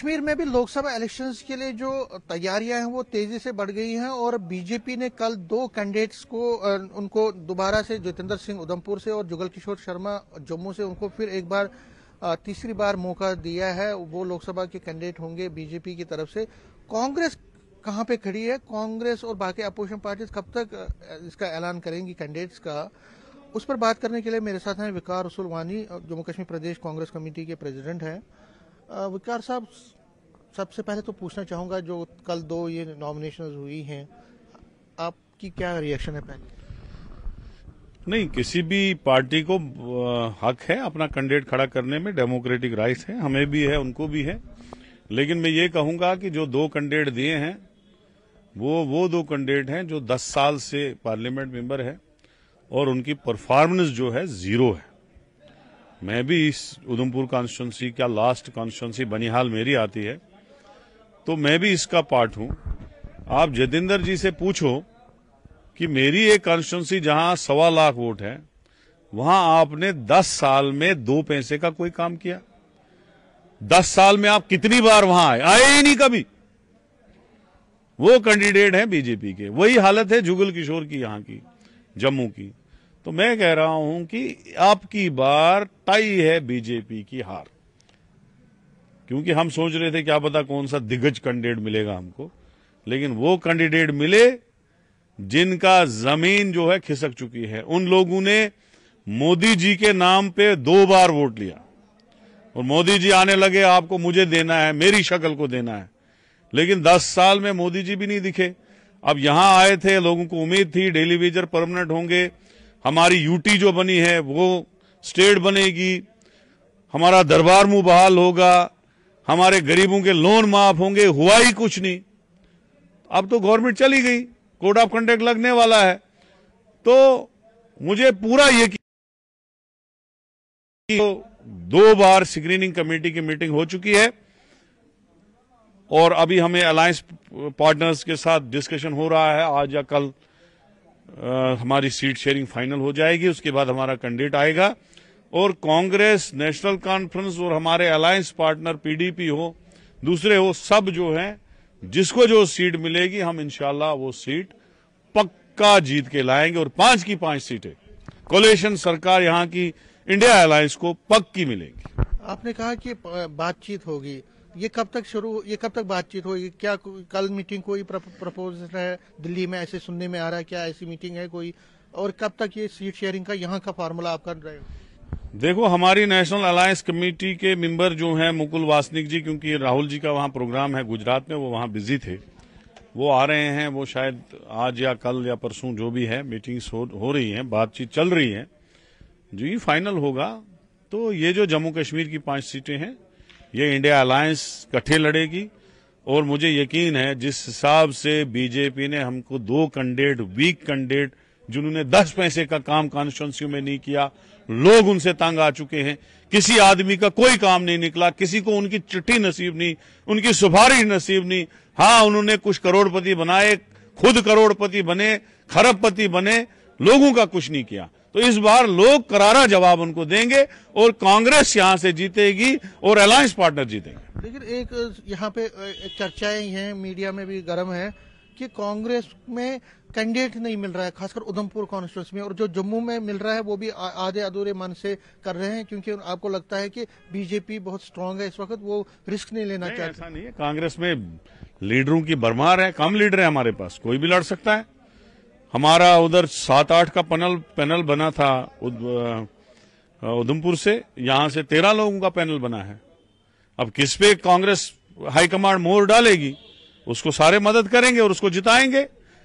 कश्मीर में भी लोकसभा इलेक्शंस के लिए जो तैयारियां हैं वो तेजी से बढ़ गई हैं और बीजेपी ने कल दो कैंडिडेट्स को उनको दोबारा से जितेंद्र सिंह उधमपुर से और जुगल किशोर शर्मा जम्मू से उनको फिर एक बार तीसरी बार मौका दिया है वो लोकसभा के कैंडिडेट होंगे बीजेपी की तरफ से कांग्रेस कहाँ पे खड़ी है कांग्रेस और बाकी अपोजिशन पार्टी कब तक इसका ऐलान करेंगी कैंडिडेट्स का उस पर बात करने के लिए मेरे साथ हैं विकार रसुल वानी जम्मू कश्मीर प्रदेश कांग्रेस कमेटी के प्रेजिडेंट हैं विकार साहब सबसे पहले तो पूछना चाहूँगा जो कल दो ये नॉमिनेशन हुई हैं आपकी क्या रिएक्शन है पहले नहीं किसी भी पार्टी को हक है अपना कैंडिडेट खड़ा करने में डेमोक्रेटिक राइट्स है हमें भी है उनको भी है लेकिन मैं ये कहूंगा कि जो दो कैंडिडेट दिए हैं वो वो दो कैंडिडेट हैं जो 10 साल से पार्लियामेंट मेंबर है और उनकी परफॉर्मेंस जो है जीरो है मैं भी इस उधमपुर कॉन्स्टिट्यूंसी का लास्ट कॉन्स्टिट्यूंसी बनिहाल मेरी आती है तो मैं भी इसका पार्ट हूं आप जतेंद्र जी से पूछो कि मेरी एक कॉन्स्टिट्यूंसी जहां सवा लाख वोट है वहां आपने दस साल में दो पैसे का कोई काम किया दस साल में आप कितनी बार वहां आए आए ही नहीं कभी वो कैंडिडेट है बीजेपी के वही हालत है जुगल किशोर की यहां की जम्मू की तो मैं कह रहा हूं कि आपकी बार टाई है बीजेपी की हार क्योंकि हम सोच रहे थे क्या पता कौन सा दिग्गज कैंडिडेट मिलेगा हमको लेकिन वो कैंडिडेट मिले जिनका जमीन जो है खिसक चुकी है उन लोगों ने मोदी जी के नाम पे दो बार वोट लिया और मोदी जी आने लगे आपको मुझे देना है मेरी शक्ल को देना है लेकिन 10 साल में मोदी जी भी नहीं दिखे अब यहां आए थे लोगों को उम्मीद थी डेली वेजर परमानेंट होंगे हमारी यूटी जो बनी है वो स्टेट बनेगी हमारा दरबार मुंह बहाल होगा हमारे गरीबों के लोन माफ होंगे हुआ ही कुछ नहीं अब तो गवर्नमेंट चली गई कोड ऑफ कंडक्ट लगने वाला है तो मुझे पूरा यकीन तो दो बार स्क्रीनिंग कमेटी की मीटिंग हो चुकी है और अभी हमें अलायंस पार्टनर्स के साथ डिस्कशन हो रहा है आज या कल आ, हमारी सीट शेयरिंग फाइनल हो जाएगी उसके बाद हमारा कैंडिडेट आएगा और कांग्रेस नेशनल कॉन्फ्रेंस और हमारे अलायंस पार्टनर पीडीपी हो दूसरे हो सब जो है जिसको जो सीट मिलेगी हम इनशाला वो सीट पक्का जीत के लाएंगे और पांच की पांच सीटें कोलेशन सरकार यहाँ की इंडिया अलायंस को पक्की मिलेगी आपने कहा कि बातचीत होगी ये कब तक शुरू ये कब तक बातचीत होगी क्या कल मीटिंग कोई प्रपोजल है दिल्ली में ऐसे सुनने में आ रहा है क्या ऐसी मीटिंग है कोई और कब तक ये सीट शेयरिंग का यहाँ का फार्मूला रहे हो देखो हमारी नेशनल अलायंस कमेटी के मेंबर जो हैं मुकुल वासनिक जी क्योंकि राहुल जी का वहाँ प्रोग्राम है गुजरात में वो वहाँ बिजी थे वो आ रहे हैं वो शायद आज या कल या परसों जो भी है मीटिंग्स हो, हो रही हैं बातचीत चल रही है जो ये फाइनल होगा तो ये जो जम्मू कश्मीर की पांच सीटें हैं ये इंडिया अलायंस कट्ठे लड़ेगी और मुझे यकीन है जिस हिसाब से बीजेपी ने हमको दो कैंडिडेट वीक कैंडिडेट जिन्होंने दस पैसे का काम कॉन्स्टिट्यूंसी में नहीं किया लोग उनसे तंग आ चुके हैं किसी आदमी का कोई काम नहीं निकला किसी को उनकी चिट्ठी नसीब नहीं उनकी सुफारिश नसीब नहीं हाँ उन्होंने कुछ करोड़पति बनाए खुद करोड़पति बने खरबपति बने लोगों का कुछ नहीं किया तो इस बार लोग करारा जवाब उनको देंगे और कांग्रेस यहाँ से जीतेगी और अलायंस पार्टनर जीतेंगे लेकिन एक यहाँ पे चर्चाएं हैं मीडिया में भी गर्म है कि कांग्रेस में कैंडिडेट नहीं मिल रहा है खासकर उधमपुर कॉन्स्टिट्यूंस में और जो जम्मू में मिल रहा है वो भी आधे अधूरे मन से कर रहे हैं क्योंकि आपको लगता है कि बीजेपी बहुत स्ट्रांग है इस वक्त वो रिस्क नहीं लेना चाहता नहीं है कांग्रेस में लीडरों की भरमार है कम लीडर है हमारे पास कोई भी लड़ सकता है हमारा उधर सात आठ का पैनल पैनल बना था उधमपुर से यहां से तेरह लोगों का पैनल बना है अब किस पे कांग्रेस हाईकमांड मोर डालेगी उसको सारे मदद करेंगे और उसको जिताएंगे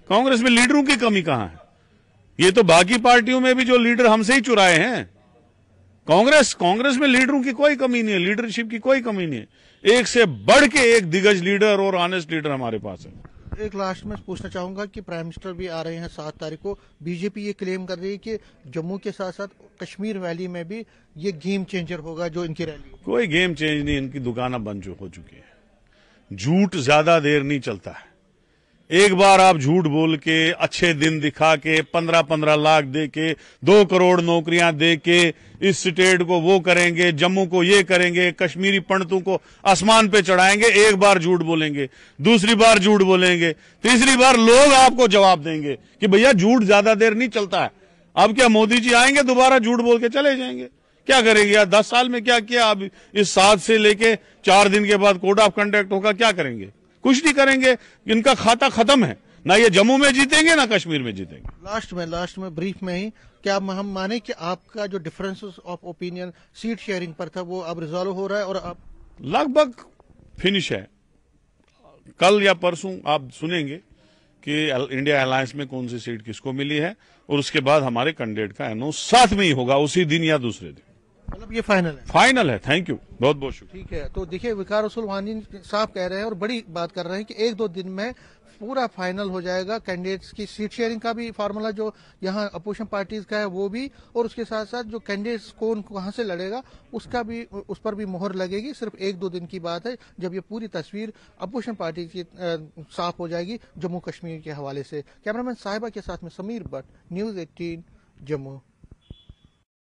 कांग्रेस में लीडरों की कमी कहां है ये तो बाकी पार्टियों में भी जो लीडर हमसे ही चुराए हैं कांग्रेस कांग्रेस में लीडरों की कोई कमी नहीं है लीडरशिप की कोई कमी नहीं है एक से बढ़ के एक दिग्गज लीडर और ऑनेस्ट लीडर हमारे पास है एक लास्ट में पूछना चाहूंगा कि प्राइम मिनिस्टर भी आ रहे हैं सात तारीख को बीजेपी ये क्लेम कर रही है कि जम्मू के साथ साथ कश्मीर वैली में भी ये गेम चेंजर होगा जो इनकी रैली कोई गेम चेंज नहीं इनकी दुकान बंद हो चुकी है झूठ ज्यादा देर नहीं चलता है एक बार आप झूठ बोल के अच्छे दिन दिखा के पंद्रह पंद्रह लाख दे के दो करोड़ नौकरियां दे के इस स्टेट को वो करेंगे जम्मू को ये करेंगे कश्मीरी पंडितों को आसमान पे चढ़ाएंगे एक बार झूठ बोलेंगे दूसरी बार झूठ बोलेंगे तीसरी बार लोग आपको जवाब देंगे कि भैया झूठ ज्यादा देर नहीं चलता है अब क्या मोदी जी आएंगे दोबारा झूठ बोल के चले जाएंगे क्या करेंगे यार दस साल में क्या किया अब इस सात से लेके चार दिन के बाद कोड ऑफ कंडक्ट होगा क्या करेंगे कुछ नहीं करेंगे इनका खाता खत्म है ना ये जम्मू में जीतेंगे ना कश्मीर में जीतेंगे लास्ट में लास्ट में ब्रीफ में ही क्या हम माने कि आपका जो difference of opinion seat sharing पर था वो अब रिजॉल्व हो रहा है और अब लगभग फिनिश है कल या परसों आप सुनेंगे कि इंडिया अलायंस में कौन सी सीट किसको मिली है और उसके बाद हमारे कैंडिडेट का एनो साथ में ही होगा उसी दिन या दूसरे दिन मतलब ये फाइनल है फाइनल है थैंक यू बहुत बहुत शुक्रिया ठीक है तो देखिए विकार रसूल वानी साहब कह रहे हैं और बड़ी बात कर रहे हैं कि एक दो दिन में पूरा फाइनल हो जाएगा कैंडिडेट्स की सीट शेयरिंग का भी फार्मूला जो यहाँ अपोजिशन पार्टीज का है वो भी और उसके साथ साथ जो कैंडिडेट्स कौन कहाँ से लड़ेगा उसका भी उस पर भी मोहर लगेगी सिर्फ एक दो दिन की बात है जब ये पूरी तस्वीर अपोजिशन पार्टी की साफ हो जाएगी जम्मू कश्मीर के हवाले से कैमरामैन साहिबा के साथ में समीर भट्ट न्यूज एटीन जम्मू